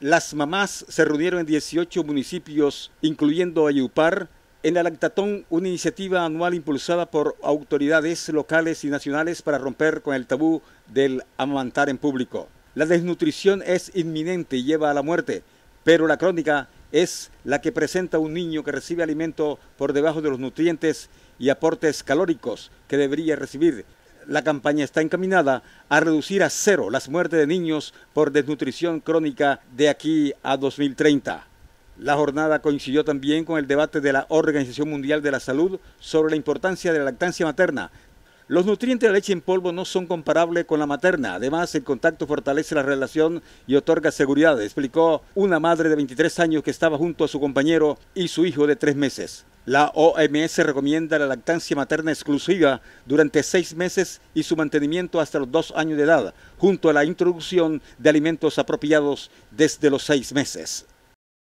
Las mamás se reunieron en 18 municipios, incluyendo Ayupar, en la Lactatón, una iniciativa anual impulsada por autoridades locales y nacionales para romper con el tabú del amamantar en público. La desnutrición es inminente y lleva a la muerte, pero la crónica es la que presenta un niño que recibe alimento por debajo de los nutrientes y aportes calóricos que debería recibir, la campaña está encaminada a reducir a cero las muertes de niños por desnutrición crónica de aquí a 2030. La jornada coincidió también con el debate de la Organización Mundial de la Salud sobre la importancia de la lactancia materna. Los nutrientes de la leche en polvo no son comparables con la materna. Además, el contacto fortalece la relación y otorga seguridad, explicó una madre de 23 años que estaba junto a su compañero y su hijo de tres meses. La OMS recomienda la lactancia materna exclusiva durante seis meses y su mantenimiento hasta los dos años de edad, junto a la introducción de alimentos apropiados desde los seis meses.